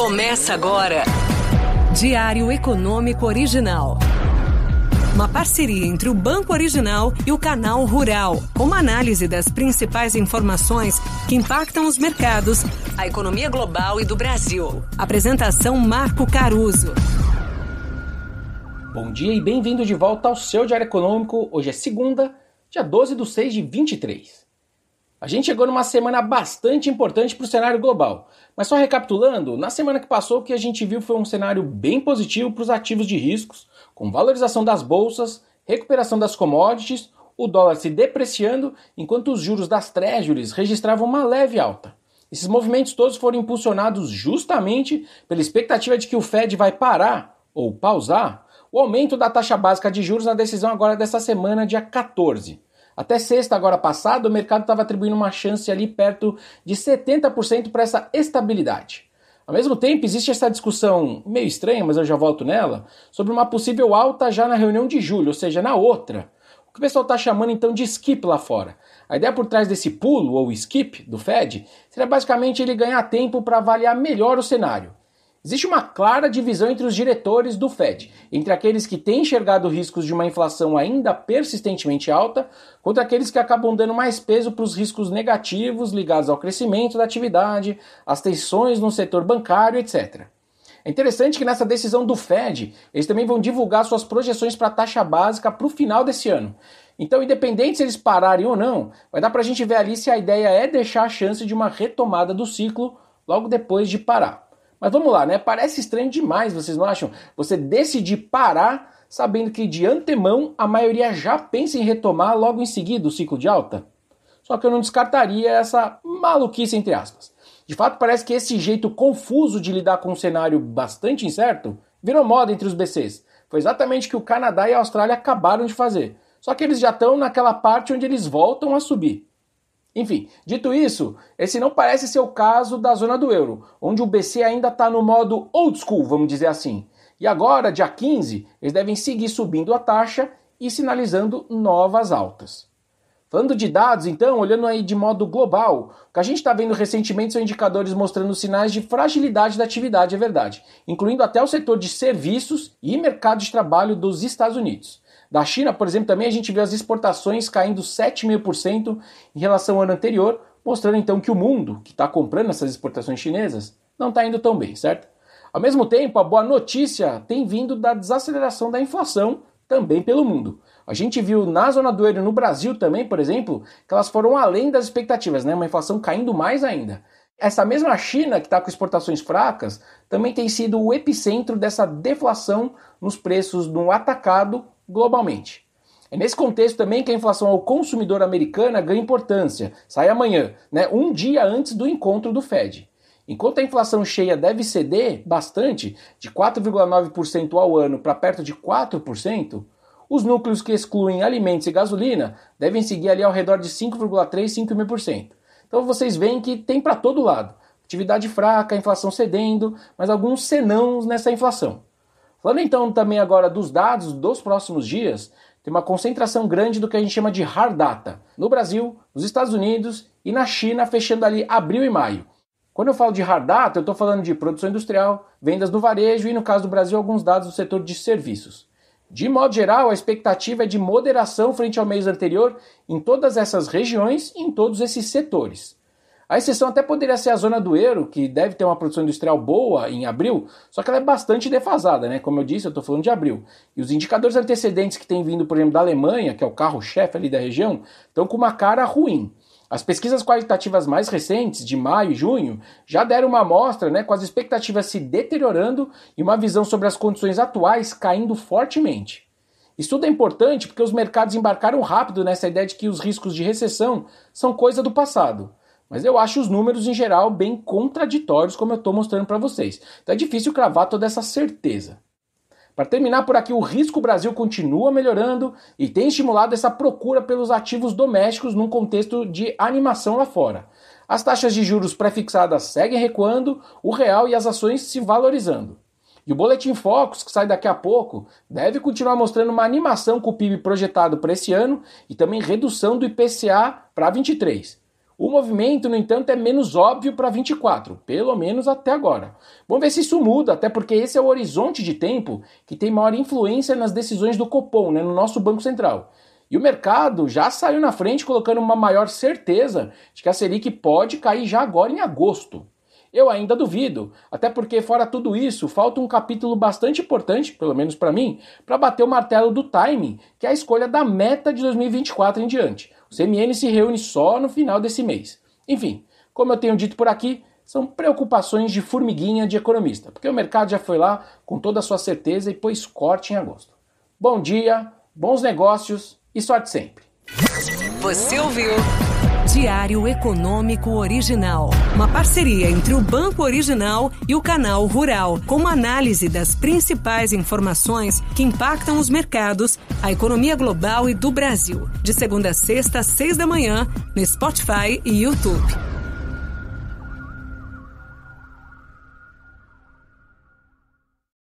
Começa agora. Diário Econômico Original. Uma parceria entre o Banco Original e o Canal Rural, com uma análise das principais informações que impactam os mercados, a economia global e do Brasil. Apresentação Marco Caruso. Bom dia e bem-vindo de volta ao seu Diário Econômico. Hoje é segunda, dia 12 de 6 de 23. A gente chegou numa semana bastante importante para o cenário global. Mas só recapitulando, na semana que passou o que a gente viu foi um cenário bem positivo para os ativos de riscos, com valorização das bolsas, recuperação das commodities, o dólar se depreciando, enquanto os juros das treasuries registravam uma leve alta. Esses movimentos todos foram impulsionados justamente pela expectativa de que o Fed vai parar ou pausar o aumento da taxa básica de juros na decisão agora dessa semana, dia 14. Até sexta, agora passada, o mercado estava atribuindo uma chance ali perto de 70% para essa estabilidade. Ao mesmo tempo, existe essa discussão meio estranha, mas eu já volto nela, sobre uma possível alta já na reunião de julho, ou seja, na outra. O que o pessoal está chamando então de skip lá fora. A ideia por trás desse pulo ou skip do Fed seria basicamente ele ganhar tempo para avaliar melhor o cenário. Existe uma clara divisão entre os diretores do Fed, entre aqueles que têm enxergado riscos de uma inflação ainda persistentemente alta, contra aqueles que acabam dando mais peso para os riscos negativos ligados ao crescimento da atividade, às tensões no setor bancário, etc. É interessante que nessa decisão do Fed, eles também vão divulgar suas projeções para a taxa básica para o final desse ano. Então, independente se eles pararem ou não, vai dar para a gente ver ali se a ideia é deixar a chance de uma retomada do ciclo logo depois de parar. Mas vamos lá, né? Parece estranho demais, vocês não acham? Você decidir parar sabendo que de antemão a maioria já pensa em retomar logo em seguida o ciclo de alta? Só que eu não descartaria essa maluquice entre aspas. De fato, parece que esse jeito confuso de lidar com um cenário bastante incerto virou moda entre os BCs. Foi exatamente o que o Canadá e a Austrália acabaram de fazer. Só que eles já estão naquela parte onde eles voltam a subir. Enfim, dito isso, esse não parece ser o caso da zona do euro, onde o BC ainda está no modo old school, vamos dizer assim. E agora, dia 15, eles devem seguir subindo a taxa e sinalizando novas altas. Falando de dados, então, olhando aí de modo global, o que a gente está vendo recentemente são indicadores mostrando sinais de fragilidade da atividade, é verdade, incluindo até o setor de serviços e mercado de trabalho dos Estados Unidos. Da China, por exemplo, também a gente vê as exportações caindo 7,5% em relação ao ano anterior, mostrando então que o mundo que está comprando essas exportações chinesas não está indo tão bem, certo? Ao mesmo tempo, a boa notícia tem vindo da desaceleração da inflação também pelo mundo. A gente viu na zona do euro no Brasil também, por exemplo, que elas foram além das expectativas, né? Uma inflação caindo mais ainda. Essa mesma China que está com exportações fracas também tem sido o epicentro dessa deflação nos preços do atacado globalmente. É nesse contexto também que a inflação ao consumidor americana ganha importância. Sai amanhã, né, um dia antes do encontro do Fed. Enquanto a inflação cheia deve ceder bastante, de 4,9% ao ano para perto de 4%, os núcleos que excluem alimentos e gasolina devem seguir ali ao redor de 5,3-5,5%. Então vocês veem que tem para todo lado. Atividade fraca, inflação cedendo, mas alguns senãos nessa inflação. Falando então também agora dos dados dos próximos dias, tem uma concentração grande do que a gente chama de hard data no Brasil, nos Estados Unidos e na China, fechando ali abril e maio. Quando eu falo de hard data, eu estou falando de produção industrial, vendas no varejo e, no caso do Brasil, alguns dados do setor de serviços. De modo geral, a expectativa é de moderação frente ao mês anterior em todas essas regiões e em todos esses setores. A exceção até poderia ser a zona do euro, que deve ter uma produção industrial boa em abril, só que ela é bastante defasada, né? Como eu disse, eu estou falando de abril. E os indicadores antecedentes que têm vindo, por exemplo, da Alemanha, que é o carro-chefe ali da região, estão com uma cara ruim. As pesquisas qualitativas mais recentes, de maio e junho, já deram uma amostra né, com as expectativas se deteriorando e uma visão sobre as condições atuais caindo fortemente. Isso tudo é importante porque os mercados embarcaram rápido nessa ideia de que os riscos de recessão são coisa do passado. Mas eu acho os números em geral bem contraditórios, como eu estou mostrando para vocês. Então é difícil cravar toda essa certeza. Para terminar por aqui, o risco Brasil continua melhorando e tem estimulado essa procura pelos ativos domésticos num contexto de animação lá fora. As taxas de juros pré-fixadas seguem recuando, o real e as ações se valorizando. E o Boletim Focus, que sai daqui a pouco, deve continuar mostrando uma animação com o PIB projetado para esse ano e também redução do IPCA para 23. O movimento, no entanto, é menos óbvio para 24, pelo menos até agora. Vamos ver se isso muda, até porque esse é o horizonte de tempo que tem maior influência nas decisões do Copom, né, no nosso Banco Central. E o mercado já saiu na frente colocando uma maior certeza de que a Selic pode cair já agora em agosto. Eu ainda duvido, até porque fora tudo isso, falta um capítulo bastante importante, pelo menos para mim, para bater o martelo do timing, que é a escolha da meta de 2024 em diante. O CMN se reúne só no final desse mês. Enfim, como eu tenho dito por aqui, são preocupações de formiguinha de economista, porque o mercado já foi lá com toda a sua certeza e pôs corte em agosto. Bom dia, bons negócios e sorte sempre. Você ouviu? Diário Econômico Original. Uma parceria entre o Banco Original e o Canal Rural, com uma análise das principais informações que impactam os mercados, a economia global e do Brasil. De segunda a sexta, às seis da manhã, no Spotify e YouTube.